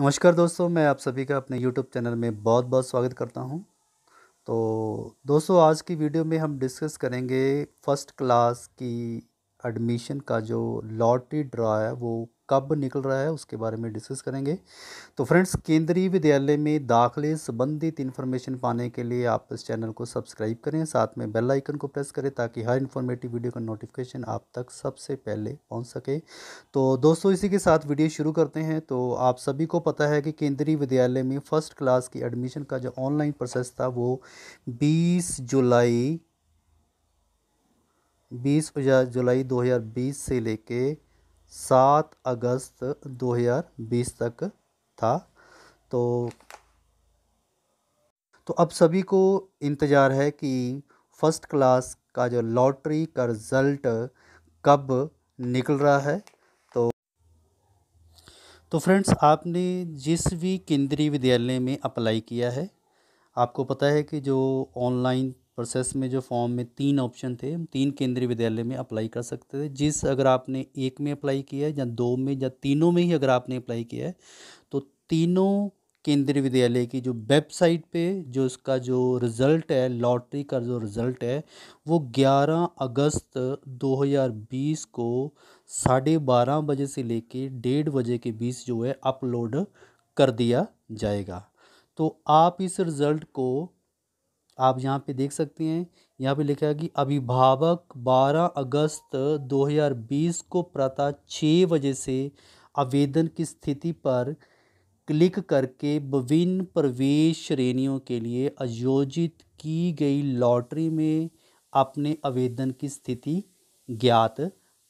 नमस्कार दोस्तों मैं आप सभी का अपने यूट्यूब चैनल में बहुत बहुत स्वागत करता हूं तो दोस्तों आज की वीडियो में हम डिस्कस करेंगे फर्स्ट क्लास की एडमिशन का जो लॉटरी ड्रा है वो कब निकल रहा है उसके बारे में डिस्कस करेंगे तो फ्रेंड्स केंद्रीय विद्यालय में दाखिले संबंधित इन्फॉर्मेशन पाने के लिए आप इस चैनल को सब्सक्राइब करें साथ में बेल आइकन को प्रेस करें ताकि हर इन्फॉर्मेटिव वीडियो का नोटिफिकेशन आप तक सबसे पहले पहुँच सके तो दोस्तों इसी के साथ वीडियो शुरू करते हैं तो आप सभी को पता है कि केंद्रीय विद्यालय में फ़र्स्ट क्लास की एडमिशन का जो ऑनलाइन प्रोसेस था वो बीस जुलाई बीस जुलाई 2020 से लेके सात अगस्त दो हज़ार बीस तक था तो तो अब सभी को इंतज़ार है कि फ़र्स्ट क्लास का जो लॉटरी का रिज़ल्ट कब निकल रहा है तो तो फ्रेंड्स आपने जिस भी केंद्रीय विद्यालय में अप्लाई किया है आपको पता है कि जो ऑनलाइन प्रोसेस में जो फॉर्म में तीन ऑप्शन थे तीन केंद्रीय विद्यालय में अप्लाई कर सकते थे जिस अगर आपने एक में अप्लाई किया है या दो में या तीनों में ही अगर आपने अप्लाई किया है तो तीनों केंद्रीय विद्यालय की जो वेबसाइट पे जो इसका जो रिज़ल्ट है लॉटरी का जो रिज़ल्ट है वो 11 अगस्त 2020 को साढ़े बारह बजे से लेके डेढ़ बजे के बीच जो है अपलोड कर दिया जाएगा तो आप इस रिज़ल्ट को आप यहाँ पे देख सकते हैं यहाँ पे लिखा है कि अभिभावक 12 अगस्त 2020 को प्रातः छः बजे से आवेदन की स्थिति पर क्लिक करके विभिन्न प्रवेश श्रेणियों के लिए आयोजित की गई लॉटरी में अपने आवेदन की स्थिति ज्ञात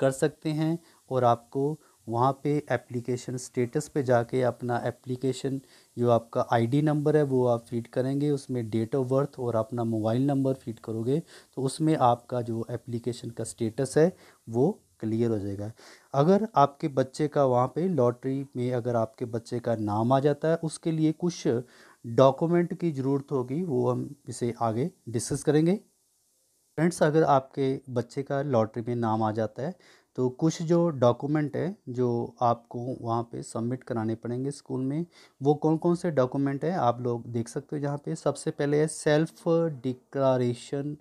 कर सकते हैं और आपको वहाँ पे एप्लीकेशन स्टेटस पे जाके अपना एप्लीकेशन जो आपका आईडी नंबर है वो आप फीड करेंगे उसमें डेट ऑफ बर्थ और अपना मोबाइल नंबर फीड करोगे तो उसमें आपका जो एप्लीकेशन का स्टेटस है वो क्लियर हो जाएगा अगर आपके बच्चे का वहाँ पे लॉटरी में अगर आपके बच्चे का नाम आ जाता है उसके लिए कुछ डॉक्यूमेंट की ज़रूरत होगी वो हम इसे आगे डिस्कस करेंगे फ्रेंड्स अगर आपके बच्चे का लॉटरी में नाम आ जाता है तो कुछ जो डॉक्यूमेंट है जो आपको वहाँ पे सबमिट कराने पड़ेंगे स्कूल में वो कौन कौन से डॉक्यूमेंट है आप लोग देख सकते हो जहाँ पे सबसे पहले है self declaration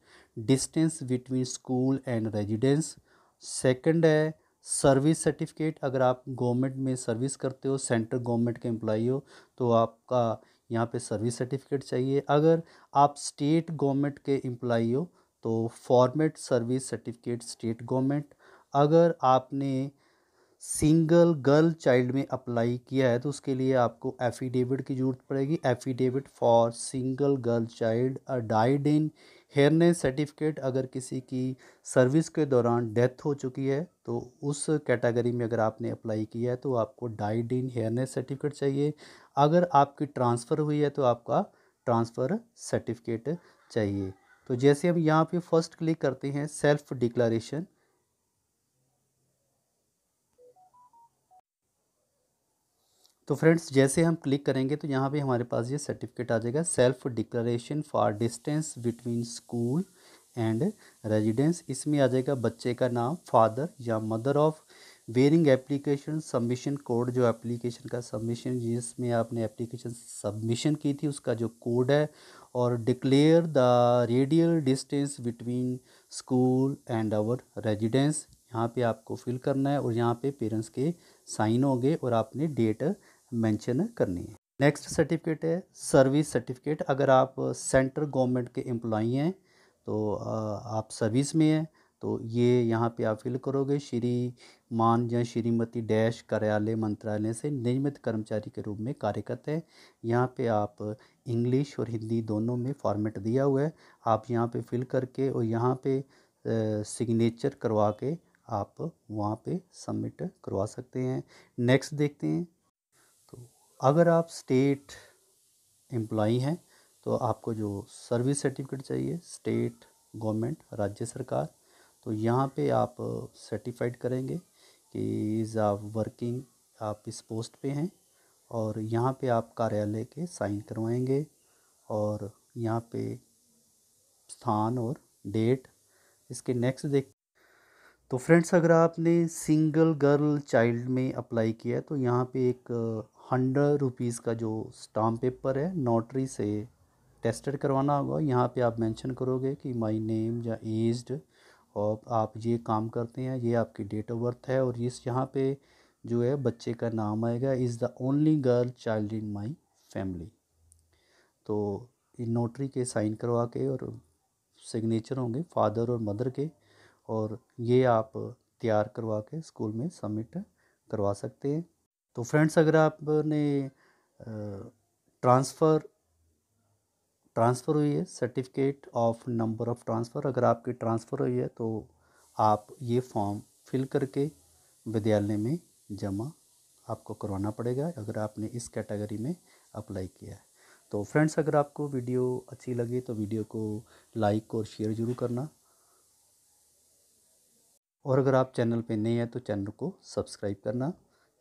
distance between school and residence second है सर्विस सर्टिफिकेट अगर आप गवर्नमेंट में सर्विस करते हो सेंट्रल गवर्नमेंट के एम्प्लॉई हो तो आपका यहाँ पे सर्विस सर्टिफिकेट चाहिए अगर आप स्टेट गवर्नमेंट के एम्प्लॉई हो तो format service certificate state government अगर आपने सिंगल गर्ल चाइल्ड में अप्लाई किया है तो उसके लिए आपको एफिडेविट की ज़रूरत पड़ेगी affidavit for single girl child a died in harness certificate अगर किसी की सर्विस के दौरान डेथ हो चुकी है तो उस कैटेगरी में अगर आपने अप्लाई किया है तो आपको डाइड इन हेयरनेस सर्टिफिकेट चाहिए अगर आपकी ट्रांसफ़र हुई है तो आपका ट्रांसफ़र सर्टिफिकेट चाहिए तो जैसे हम यहाँ पे फर्स्ट क्लिक करते हैं सेल्फ डिक्लारेशन तो फ्रेंड्स जैसे हम क्लिक करेंगे तो यहाँ पे हमारे पास ये सर्टिफिकेट आ जाएगा self declaration for distance between school and residence इसमें आ जाएगा बच्चे का नाम फादर या mother of wearing application submission code जो एप्लीकेशन का सबमिशन जिसमें आपने एप्लीकेशन सबमिशन की थी उसका जो कोड है और declare the radial distance between school and our residence यहाँ पे आपको फिल करना है और यहाँ पे पेरेंट्स के साइन होंगे और आपने डेट मेंशन करनी है नेक्स्ट सर्टिफिकेट है सर्विस सर्टिफिकेट अगर आप सेंट्रल गवर्नमेंट के एम्प्लॉई हैं तो आप सर्विस में हैं तो ये यहाँ पे आप फिल करोगे श्री मान या श्रीमती डैश कार्यालय मंत्रालय से नियमित कर्मचारी के रूप में कार्यरत है यहाँ पे आप इंग्लिश और हिंदी दोनों में फॉर्मेट दिया हुआ है आप यहाँ पे फिल करके और यहाँ पे सिग्नेचर करवा के आप वहाँ पे सबमिट करवा सकते हैं नेक्स्ट देखते हैं अगर आप स्टेट एम्प्लॉई हैं तो आपको जो सर्विस सर्टिफिकेट चाहिए स्टेट गवर्नमेंट राज्य सरकार तो यहाँ पे आप सर्टिफाइड करेंगे कि इज़ आप वर्किंग आप इस पोस्ट पे हैं और यहाँ पे आप कार्यालय के साइन करवाएंगे और यहाँ पे स्थान और डेट इसके नेक्स्ट देख तो फ्रेंड्स अगर आपने सिंगल गर्ल चाइल्ड में अप्लाई किया है तो यहाँ पे एक हंड्रेड रुपीज़ का जो स्टाम्प पेपर है नोटरी से टेस्टेड करवाना होगा यहाँ पे आप मेंशन करोगे कि माय नेम या एज्ड और आप ये काम करते हैं ये आपकी डेट ऑफ बर्थ है और इस यहाँ पे जो है बच्चे का नाम आएगा is the only girl child in my family तो इन नोटरी के साइन करवा के और सिग्नेचर होंगे फादर और मदर के और ये आप तैयार करवा के स्कूल में सबमिट करवा सकते हैं तो फ्रेंड्स अगर आपने ट्रांसफ़र ट्रांसफ़र हुई है certificate of number of transfer अगर आपकी ट्रांसफ़र हुई है तो आप ये फॉर्म फिल करके विद्यालय में जमा आपको करवाना पड़ेगा अगर आपने इस कैटेगरी में अप्लाई किया है तो फ्रेंड्स अगर आपको वीडियो अच्छी लगी तो वीडियो को लाइक और शेयर ज़रूर करना और अगर आप चैनल पे नए हैं तो चैनल को सब्सक्राइब करना